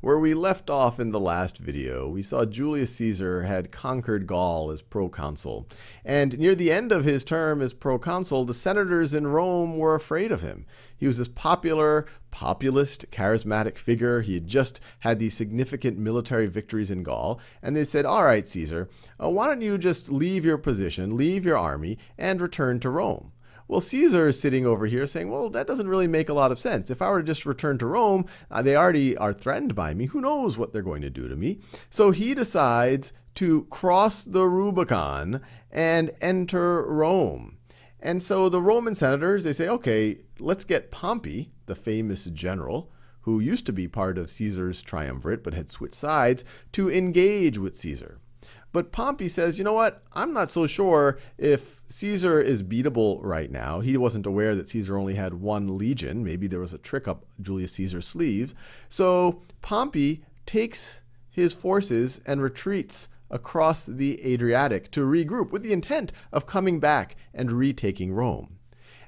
Where we left off in the last video, we saw Julius Caesar had conquered Gaul as proconsul. And near the end of his term as proconsul, the senators in Rome were afraid of him. He was this popular, populist, charismatic figure. He had just had these significant military victories in Gaul. And they said, All right, Caesar, uh, why don't you just leave your position, leave your army, and return to Rome? Well, Caesar is sitting over here saying, well, that doesn't really make a lot of sense. If I were to just return to Rome, uh, they already are threatened by me. Who knows what they're going to do to me? So he decides to cross the Rubicon and enter Rome. And so the Roman senators, they say, okay, let's get Pompey, the famous general, who used to be part of Caesar's triumvirate but had switched sides, to engage with Caesar. But Pompey says, you know what? I'm not so sure if Caesar is beatable right now. He wasn't aware that Caesar only had one legion. Maybe there was a trick up Julius Caesar's sleeves. So Pompey takes his forces and retreats across the Adriatic to regroup with the intent of coming back and retaking Rome.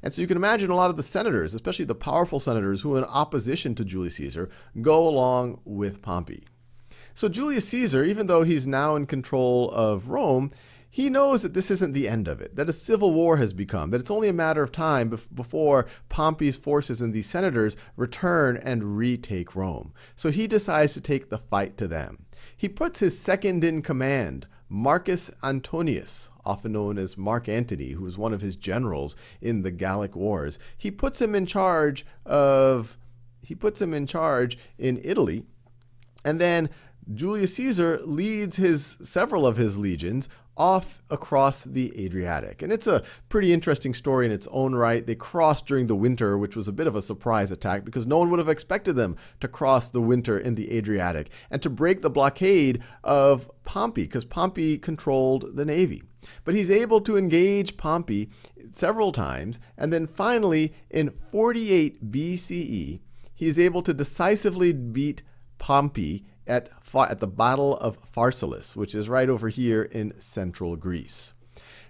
And so you can imagine a lot of the senators, especially the powerful senators who, in opposition to Julius Caesar, go along with Pompey. So Julius Caesar, even though he's now in control of Rome, he knows that this isn't the end of it, that a civil war has become, that it's only a matter of time before Pompey's forces and these senators return and retake Rome. So he decides to take the fight to them. He puts his second in command, Marcus Antonius, often known as Mark Antony, who was one of his generals in the Gallic Wars, he puts him in charge of he puts him in charge in Italy, and then Julius Caesar leads his several of his legions off across the Adriatic. And it's a pretty interesting story in its own right. They crossed during the winter, which was a bit of a surprise attack because no one would have expected them to cross the winter in the Adriatic and to break the blockade of Pompey because Pompey controlled the navy. But he's able to engage Pompey several times and then finally in 48 BCE, he's able to decisively beat Pompey at, at the Battle of Pharsalus, which is right over here in central Greece.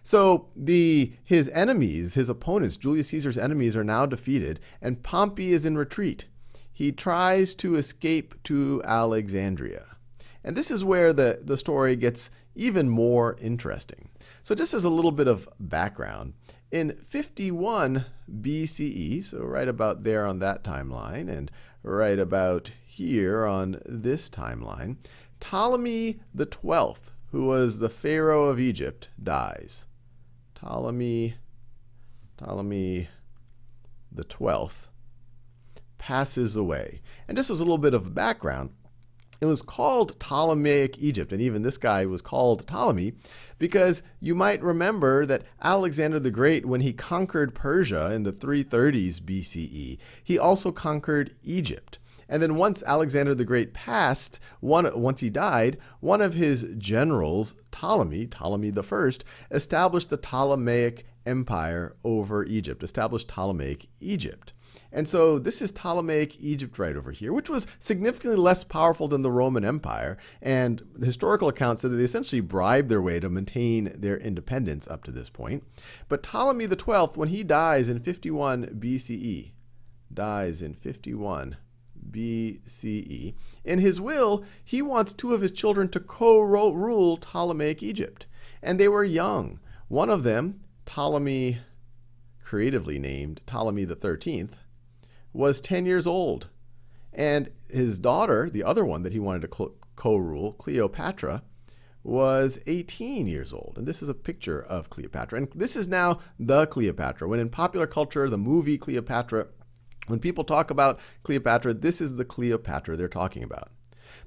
So the his enemies, his opponents, Julius Caesar's enemies are now defeated, and Pompey is in retreat. He tries to escape to Alexandria. And this is where the, the story gets even more interesting. So just as a little bit of background, in 51 BCE, so right about there on that timeline, and right about here on this timeline, Ptolemy the 12th, who was the pharaoh of Egypt, dies. Ptolemy Ptolemy the 12th passes away. And just as a little bit of background, it was called Ptolemaic Egypt, and even this guy was called Ptolemy, because you might remember that Alexander the Great, when he conquered Persia in the 330s BCE, he also conquered Egypt. And then once Alexander the Great passed, one, once he died, one of his generals, Ptolemy, Ptolemy I, established the Ptolemaic Empire over Egypt, established Ptolemaic Egypt. And so this is Ptolemaic Egypt right over here, which was significantly less powerful than the Roman Empire. And historical accounts say that they essentially bribed their way to maintain their independence up to this point. But Ptolemy XII, when he dies in 51 BCE, dies in 51 BCE, in his will, he wants two of his children to co-rule Ptolemaic Egypt. And they were young. One of them, Ptolemy, creatively named Ptolemy XIII, was 10 years old. And his daughter, the other one that he wanted to co rule, Cleopatra, was 18 years old. And this is a picture of Cleopatra. And this is now the Cleopatra. When in popular culture, the movie Cleopatra, when people talk about Cleopatra, this is the Cleopatra they're talking about.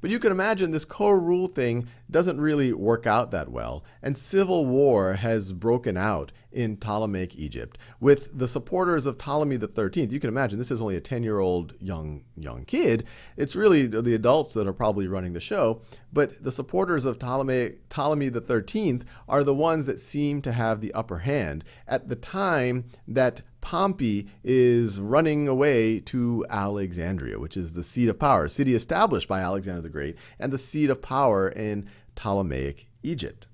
But you can imagine this co rule thing doesn't really work out that well, and civil war has broken out in Ptolemaic Egypt with the supporters of Ptolemy XIII. You can imagine this is only a 10-year-old young young kid. It's really the adults that are probably running the show, but the supporters of Ptolemy Ptolemy XIII are the ones that seem to have the upper hand at the time that Pompey is running away to Alexandria, which is the seat of power, city established by Alexander the Great, and the seat of power in Ptolemaic Egypt.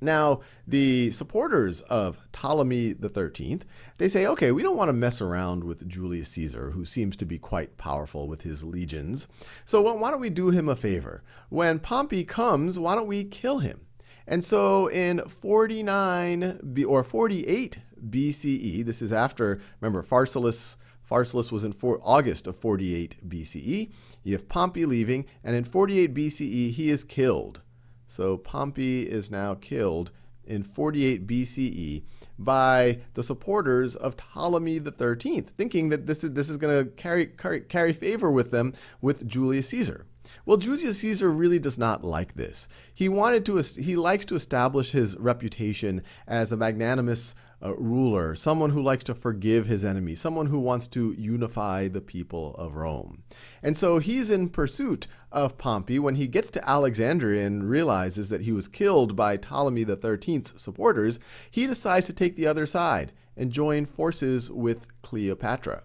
Now, the supporters of Ptolemy XIII, they say, okay, we don't want to mess around with Julius Caesar, who seems to be quite powerful with his legions. So well, why don't we do him a favor? When Pompey comes, why don't we kill him? And so in 49 B, or 48 BCE, this is after, remember, Pharsalus, Pharsalus was in August of 48 BCE. You have Pompey leaving, and in 48 BCE, he is killed. So Pompey is now killed in 48 BCE by the supporters of Ptolemy XIII, thinking that this is, this is going to carry, carry, carry favor with them with Julius Caesar. Well, Julius Caesar really does not like this. He wanted to he likes to establish his reputation as a magnanimous uh, ruler, someone who likes to forgive his enemies, someone who wants to unify the people of Rome. And so he's in pursuit of Pompey when he gets to Alexandria and realizes that he was killed by Ptolemy XIII's supporters, he decides to take the other side and join forces with Cleopatra.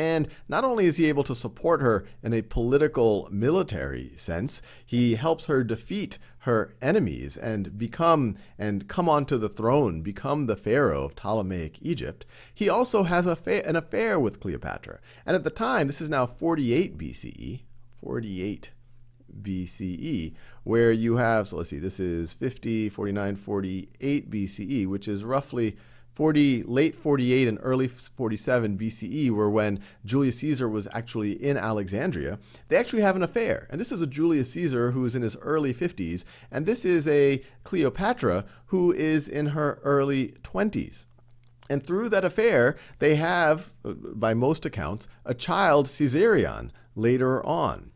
And not only is he able to support her in a political, military sense, he helps her defeat her enemies and become and come onto the throne, become the pharaoh of Ptolemaic Egypt. He also has fa- an affair with Cleopatra. And at the time, this is now 48 BCE, 48 BCE, where you have, so let's see, this is 50, 49, 48 BCE, which is roughly 40, late 48 and early 47 BCE were when Julius Caesar was actually in Alexandria. They actually have an affair. And this is a Julius Caesar who is in his early 50s, and this is a Cleopatra who is in her early 20s. And through that affair, they have, uh, by most accounts, a child, Caesarion, later on.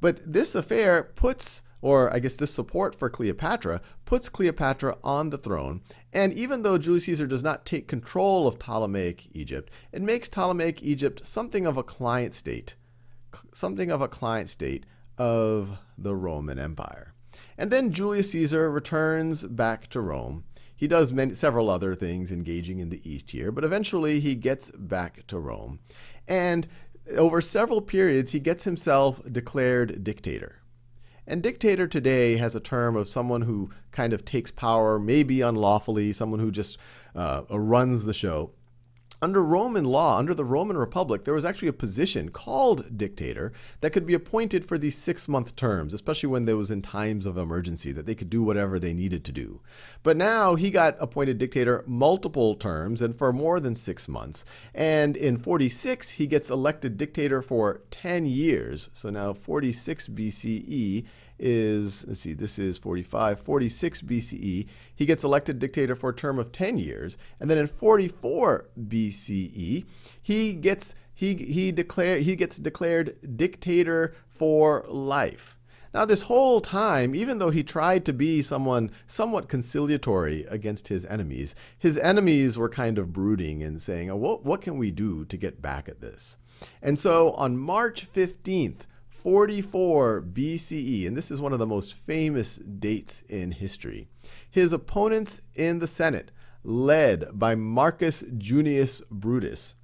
But this affair puts or I guess this support for Cleopatra, puts Cleopatra on the throne. And even though Julius Caesar does not take control of Ptolemaic Egypt, it makes Ptolemaic Egypt something of a client state, something of a client state of the Roman Empire. And then Julius Caesar returns back to Rome. He does many, several other things engaging in the East here, but eventually he gets back to Rome. And over several periods, he gets himself declared dictator. And dictator today has a term of someone who kind of takes power, maybe unlawfully, someone who just uh, runs the show under Roman law, under the Roman Republic, there was actually a position called dictator that could be appointed for these six month terms, especially when there was in times of emergency, that they could do whatever they needed to do. But now he got appointed dictator multiple terms and for more than six months. And in 46, he gets elected dictator for 10 years. So now 46 BCE is, let's see, this is 45, 46 BCE. He gets elected dictator for a term of 10 years. And then in 44 BCE, he gets, he, he, declare, he gets declared dictator for life. Now, this whole time, even though he tried to be someone somewhat conciliatory against his enemies, his enemies were kind of brooding and saying, oh, what, what can we do to get back at this? And so on March 15th, 44 BCE, and this is one of the most famous dates in history. His opponents in the Senate, led by Marcus Junius Brutus,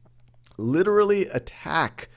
literally attack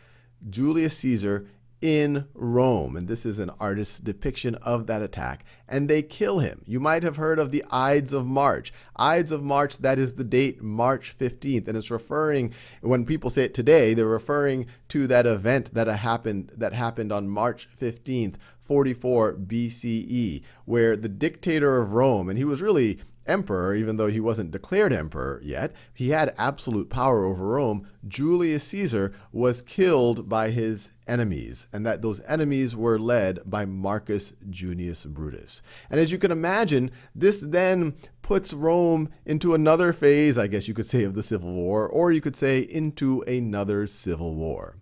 Julius Caesar in Rome. And this is an artist's depiction of that attack. And they kill him. You might have heard of the Ides of March. Ides of March, that is the date, March 15th. And it's referring, when people say it today, they're referring to that event that happened, that happened on March 15th, 44 BCE, where the dictator of Rome, and he was really emperor, even though he wasn't declared emperor yet. He had absolute power over Rome. Julius Caesar was killed by his enemies, and that those enemies were led by Marcus Junius Brutus. And as you can imagine, this then puts Rome into another phase, I guess you could say, of the Civil War, or you could say into another Civil War.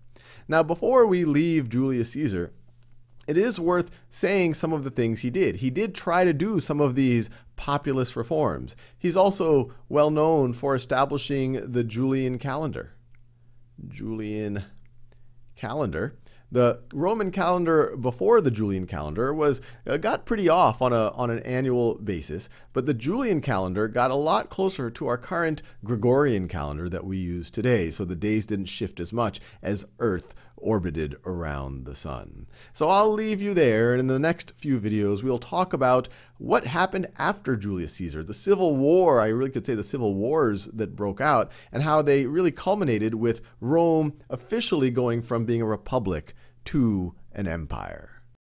Now, before we leave Julius Caesar, it is worth saying some of the things he did. He did try to do some of these populist reforms. He's also well known for establishing the Julian calendar. Julian calendar. The Roman calendar before the Julian calendar was uh, got pretty off on a on an annual basis, but the Julian calendar got a lot closer to our current Gregorian calendar that we use today, so the days didn't shift as much as Earth orbited around the sun. So I'll leave you there, and in the next few videos we'll talk about what happened after Julius Caesar, the civil war, I really could say the civil wars that broke out, and how they really culminated with Rome officially going from being a republic to an empire.